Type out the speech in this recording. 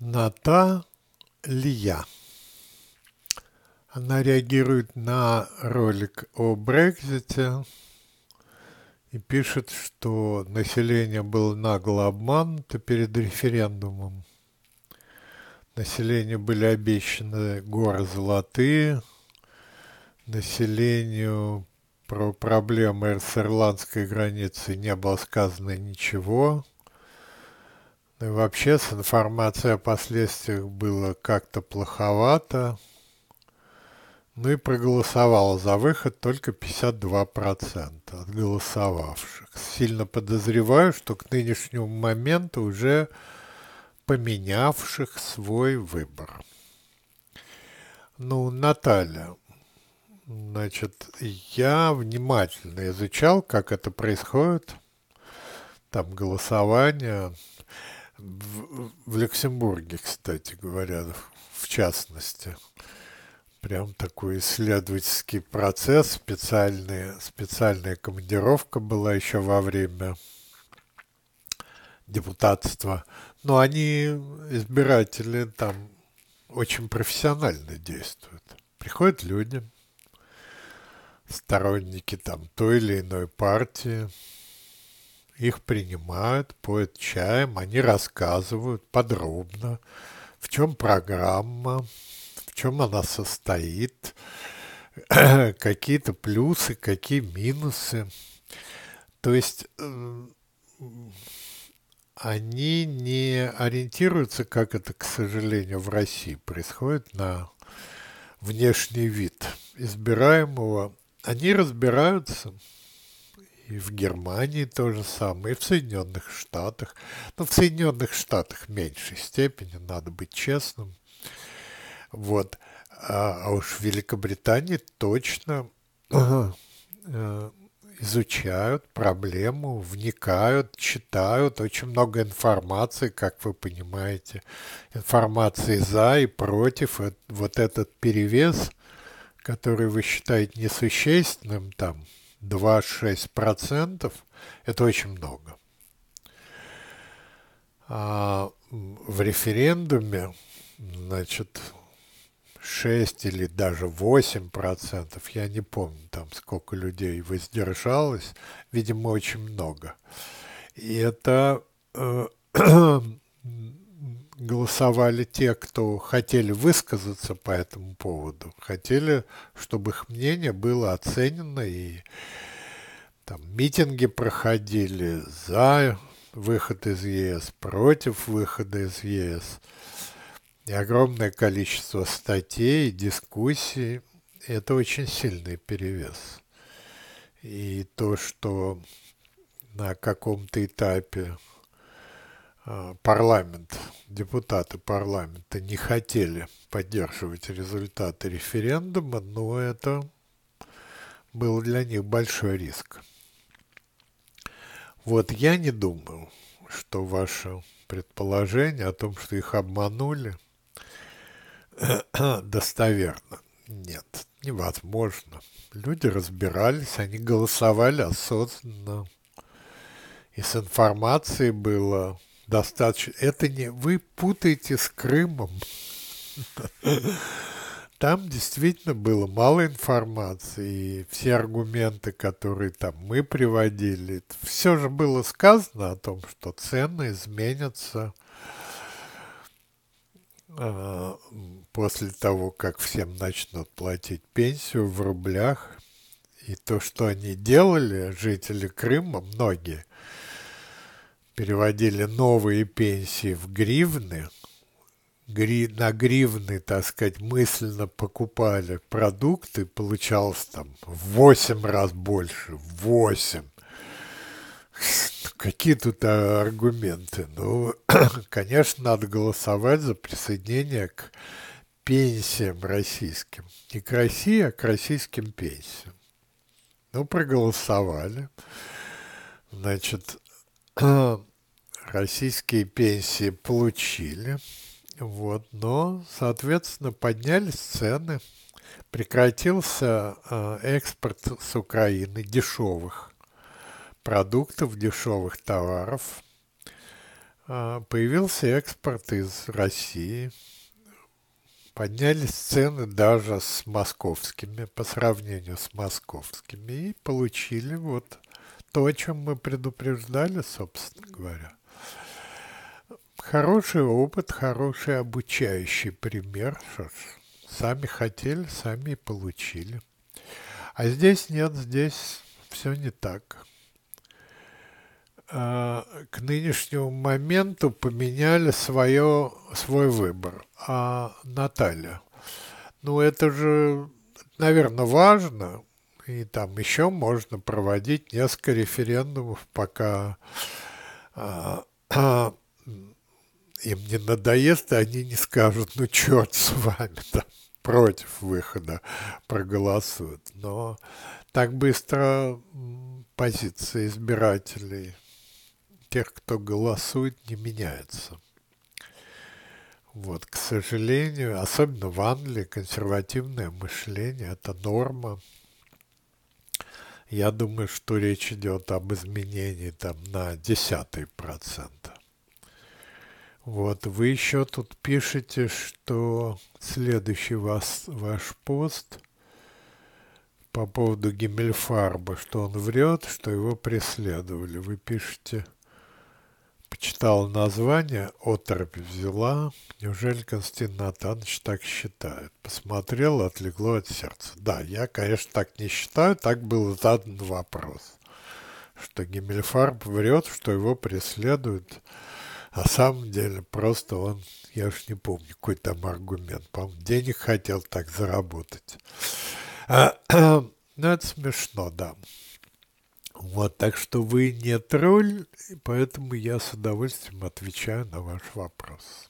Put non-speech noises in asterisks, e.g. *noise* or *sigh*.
Ната Лия. Она реагирует на ролик о Брекзите и пишет, что население было нагло обмануто перед референдумом. Населению были обещаны горы золотые, населению про проблемы с ирландской границей не было сказано ничего – да и вообще с информацией о последствиях было как-то плоховато. Ну и проголосовало за выход только 52% от голосовавших. Сильно подозреваю, что к нынешнему моменту уже поменявших свой выбор. Ну, Наталья, значит, я внимательно изучал, как это происходит, там голосование, в, в Люксембурге, кстати говоря, в частности. Прям такой исследовательский процесс, специальные, специальная командировка была еще во время депутатства. Но они, избиратели, там очень профессионально действуют. Приходят люди, сторонники там той или иной партии, их принимают, поют чаем, они рассказывают подробно, в чем программа, в чем она состоит, *clears throat* какие-то плюсы, какие минусы. То есть э, они не ориентируются, как это, к сожалению, в России происходит, на внешний вид избираемого. Они разбираются – и в Германии то же самое, и в Соединенных Штатах. Но в Соединенных Штатах в меньшей степени, надо быть честным. Вот. А, а уж в Великобритании точно э, ага. Э, изучают проблему, вникают, читают. Очень много информации, как вы понимаете. Информации за и против. Э, вот этот перевес, который вы считаете несущественным там – 2-6%, это очень много. А в референдуме, значит, 6 или даже 8 процентов, я не помню там сколько людей воздержалось, видимо, очень много. И это э, *clears throat* голосовали те, кто хотели высказаться по этому поводу, хотели, чтобы их мнение было оценено, и там митинги проходили за выход из ЕС, против выхода из ЕС, и огромное количество статей, дискуссий, это очень сильный перевес. И то, что на каком-то этапе Э, парламент, депутаты парламента не хотели поддерживать результаты референдума, но это был для них большой риск. Вот я не думаю, что ваше предположение о том, что их обманули, *clears throat* достоверно. Нет, невозможно. Люди разбирались, они голосовали осознанно. И с информацией было достаточно. Это не... Вы путаете с Крымом. Там действительно было мало информации, и все аргументы, которые там мы приводили, все же было сказано о том, что цены изменятся а, после того, как всем начнут платить пенсию в рублях. И то, что они делали, жители Крыма, многие – переводили новые пенсии в гривны, гри, на гривны, так сказать, мысленно покупали продукты, получалось там в 8 раз больше, в 8. Какие тут аргументы? Ну, *clears throat* конечно, надо голосовать за присоединение к пенсиям российским. Не к России, а к российским пенсиям. Ну, проголосовали. Значит, Э, российские пенсии получили, вот, но, соответственно, поднялись цены, прекратился э, экспорт с Украины дешевых продуктов, дешевых товаров, э, появился экспорт из России, поднялись цены даже с московскими, по сравнению с московскими, и получили вот то, о чем мы предупреждали, собственно говоря. Хороший опыт, хороший обучающий пример. Что ж, сами хотели, сами и получили. А здесь нет, здесь все не так. А, к нынешнему моменту поменяли свое, свой выбор. А Наталья, ну это же, наверное, важно, и там еще можно проводить несколько референдумов, пока а, а, им не надоест, и они не скажут, ну черт с вами, там, против выхода проголосуют. Но так быстро позиция избирателей, тех, кто голосует, не меняется. Вот, к сожалению, особенно в Англии консервативное мышление – это норма, я думаю, что речь идет об изменении там на десятый процент. Вот, вы еще тут пишете, что следующий вас, ваш пост по поводу Гиммельфарба, что он врет, что его преследовали. Вы пишете – почитал название, оторопь взяла. Неужели Константин Натанович так считает? Посмотрел, отлегло от сердца. Да, я, конечно, так не считаю. Так был задан вопрос. Что Гиммельфарб врет, что его преследуют. На самом деле просто он, я уж не помню, какой там аргумент. По-моему, денег хотел так заработать. А, *clears throat* ну, это смешно, да. Вот, так что вы не тролль, поэтому я с удовольствием отвечаю на ваш вопрос.